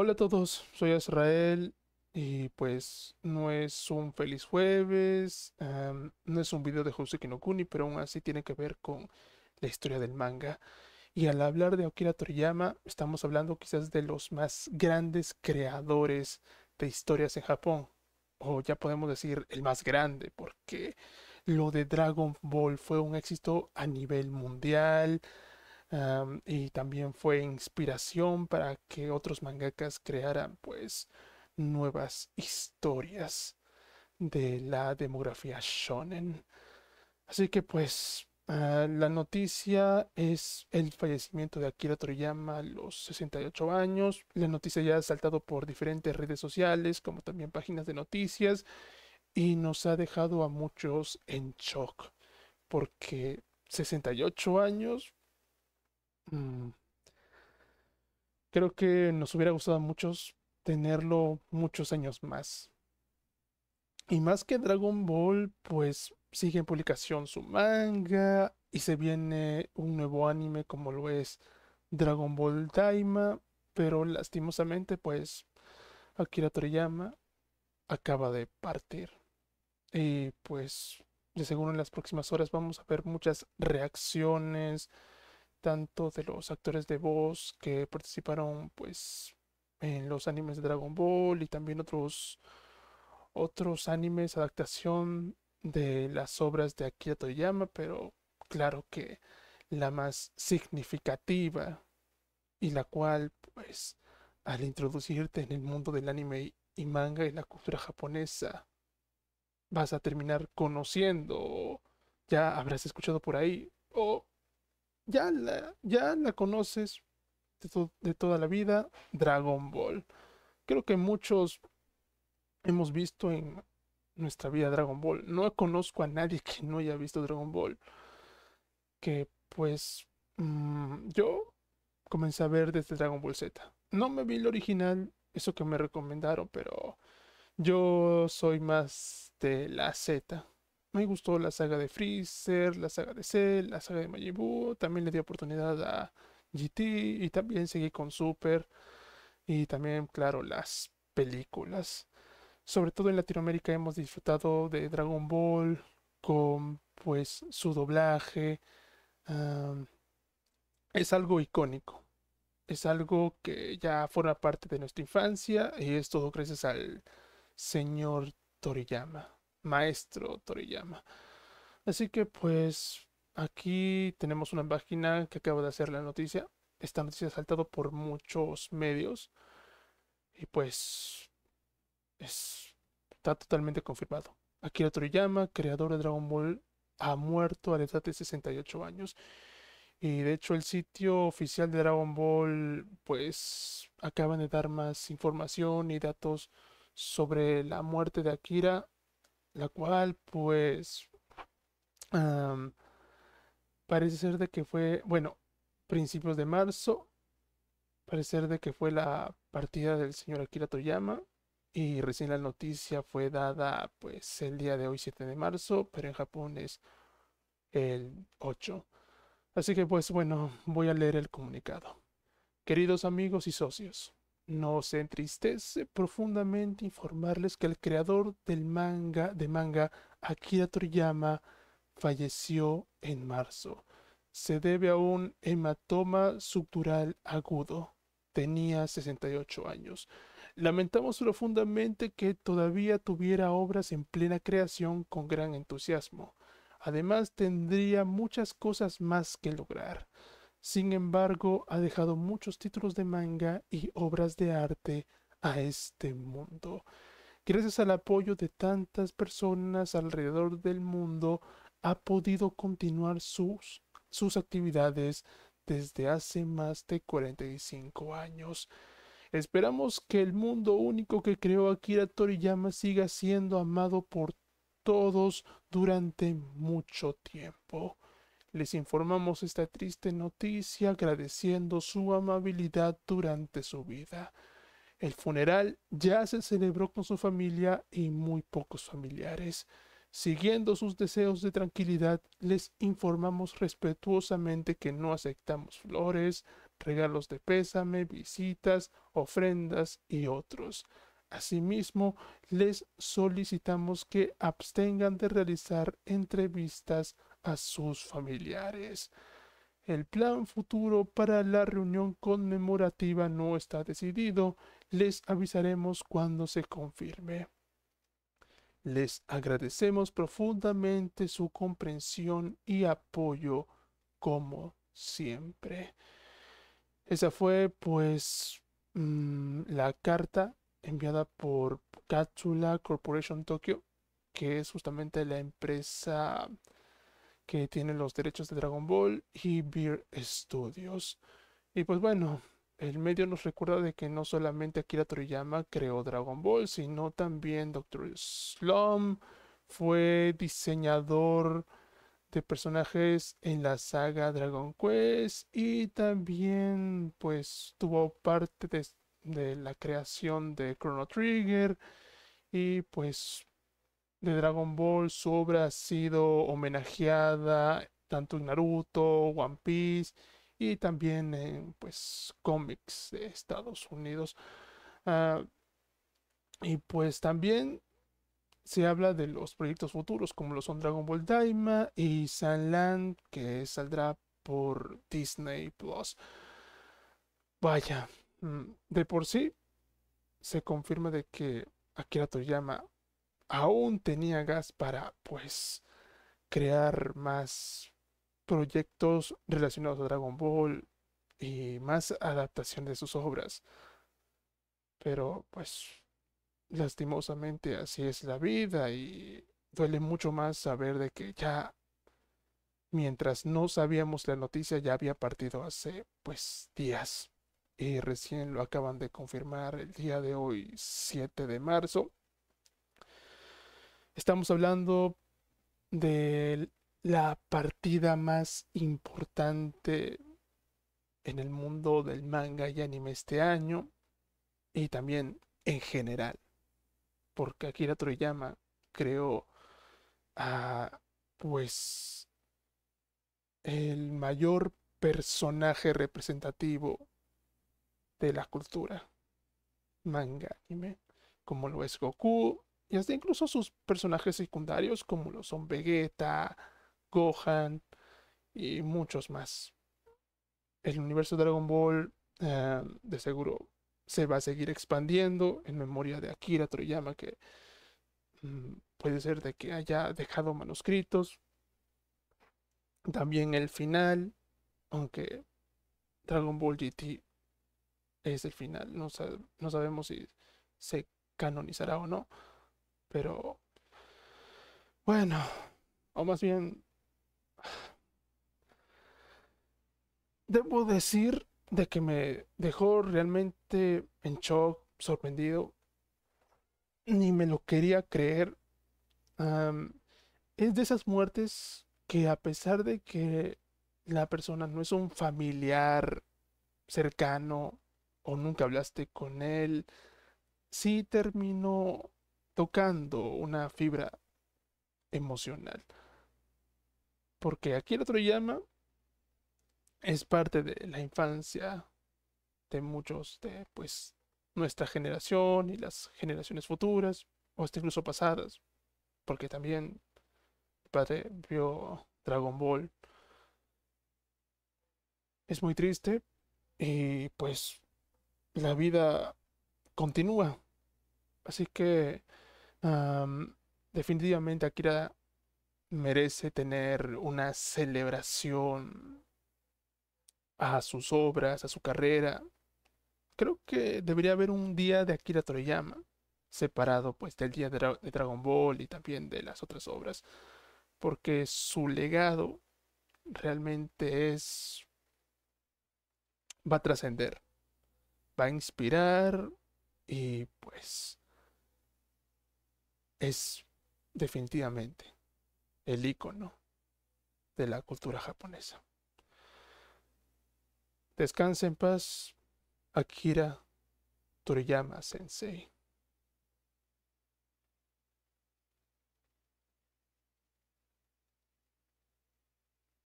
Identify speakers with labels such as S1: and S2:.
S1: Hola a todos, soy Israel y pues no es un feliz jueves, no es un video de Jose no Kuni, pero aún así tiene que ver con la historia del manga. Y al hablar de Akira Toriyama, estamos hablando quizás de los más grandes creadores de historias en Japón. O ya podemos decir el más grande, porque lo de Dragon Ball fue un éxito a nivel mundial y también fue inspiración para que otros mangakas crearan pues nuevas historias de la demografía shonen. Así que pues ah, la noticia es el fallecimiento de Akira Toriyama a los 68 años. La noticia ya ha saltado por diferentes redes sociales como también páginas de noticias y nos ha dejado a muchos en shock porque 68 años Mm. creo que nos hubiera gustado a muchos tenerlo muchos años más. Y más que Dragon Ball, pues sigue en publicación su manga y se viene un nuevo anime como lo es Dragon Ball Daima, pero lastimosamente pues Akira Toriyama acaba de partir. Y pues de seguro en las próximas horas vamos a ver muchas reacciones, tanto de los actores de voz que participaron pues en los animes de Dragon Ball y también otros otros animes adaptación de las obras de Akira Toyama, pero claro que la más significativa y la cual pues al introducirte en el mundo del anime y manga y la cultura japonesa vas a terminar conociendo ya habrás escuchado por ahí o ya la, ya la conoces de, toda la vida, Dragon Ball. Creo que muchos hemos visto en nuestra vida Dragon Ball. No conozco a nadie que no haya visto Dragon Ball. Que pues mm, yo comencé a ver desde Dragon Ball Z. No me vi el original, eso que me recomendaron, pero yo soy más de la Z me gustó la saga de Freezer, la saga de Cell, la saga de Majin También le di oportunidad a GT y también seguí con Super. Y también, claro, las películas. Sobre todo en Latinoamérica hemos disfrutado de Dragon Ball con pues su doblaje. es algo icónico. Es algo que ya forma parte de nuestra infancia y es todo gracias al señor Toriyama maestro Toriyama. Así que pues aquí tenemos una página que acaba de hacer la noticia. Esta noticia ha saltado por muchos medios y pues está totalmente confirmado. Akira Toriyama, creador de Dragon Ball, ha muerto a la edad de 68 años. Y de hecho el sitio oficial de Dragon Ball pues acaban de dar más información y datos sobre la muerte de Akira la cual pues parece ser de que fue, bueno, principios de marzo, parece ser de que fue la partida del señor Akira Toyama y recién la noticia fue dada pues el día de hoy 7 de marzo, pero en Japón es el 8. Así que pues bueno, voy a leer el comunicado. Queridos amigos y socios, nos entristece profundamente informarles que el creador del manga de manga Akira Toriyama falleció en marzo. Se debe a un hematoma subdural agudo. Tenía 68 años. Lamentamos profundamente que todavía tuviera obras en plena creación con gran entusiasmo. Además tendría muchas cosas más que lograr. Sin embargo, ha dejado muchos títulos de manga y obras de arte a este mundo. Gracias al apoyo de tantas personas alrededor del mundo, ha podido continuar sus, sus actividades desde hace más de 45 años. Esperamos que el mundo único que creó Akira Toriyama siga siendo amado por todos durante mucho tiempo. Les informamos esta triste noticia agradeciendo su amabilidad durante su vida. El funeral ya se celebró con su familia y muy pocos familiares. Siguiendo sus deseos de tranquilidad, les informamos respetuosamente que no aceptamos flores, regalos de pésame, visitas, ofrendas y otros. Asimismo, les solicitamos que abstengan de realizar entrevistas sus familiares. El plan futuro para la reunión conmemorativa no está decidido. Les avisaremos cuando se confirme. Les agradecemos profundamente su comprensión y apoyo, como siempre. Esa fue, pues, mm, la carta enviada por Cápsula Corporation Tokyo, que es justamente la empresa que tiene los derechos de Dragon Ball y Beer Studios. Y pues bueno, el medio nos recuerda de que no solamente Akira Toriyama creó Dragon Ball, sino también Dr. Slum fue diseñador de personajes en la saga Dragon Quest y también pues tuvo parte de la creación de Chrono Trigger y pues de Dragon Ball, su obra ha sido homenajeada tanto en Naruto, One Piece y también en pues cómics de Estados Unidos. Ah, y pues también se habla de los proyectos futuros como lo son Dragon Ball Daima y Land que saldrá por Disney Plus. Vaya, mm, de por sí se confirma de que Akira Toyama aún tenía gas para, pues, crear más proyectos relacionados a Dragon Ball y más adaptación de sus obras. Pero, pues, lastimosamente así es la vida y duele mucho más saber de que ya, mientras no sabíamos la noticia, ya había partido hace, pues, días. Y recién lo acaban de confirmar el día de hoy, 7 de marzo. Estamos hablando de la partida más importante en el mundo del manga y anime este año y también en general. Porque Akira Toriyama creó a pues el mayor personaje representativo de la cultura manga anime, como lo es Goku, y hasta incluso sus personajes secundarios como lo son Vegeta, Gohan y muchos más. El universo de Dragon Ball eh, de seguro se va a seguir expandiendo en memoria de Akira Toriyama que mm, puede ser de que haya dejado manuscritos. También el final, aunque Dragon Ball GT es el final, no sabemos si se canonizará o no. Pero, bueno, o más bien, debo decir de que me dejó realmente en shock, sorprendido. Ni me lo quería creer. es de esas muertes que a pesar de que la persona no es un familiar cercano o nunca hablaste con él, sí terminó tocando una fibra emocional. Porque aquí el otro llama. es parte de la infancia de muchos de pues nuestra generación y las generaciones futuras o hasta incluso pasadas. Porque también mi padre vio Dragon Ball. Es muy triste y pues la vida continúa. Así que definitivamente Akira merece tener una celebración a sus obras, a su carrera. Creo que debería haber un día de Akira Toriyama, separado pues del día de Dragon Ball y también de las otras obras, porque su legado realmente es... va a trascender, va a inspirar y pues es definitivamente el icono de la cultura japonesa. Descansa en paz, Akira Toriyama Sensei.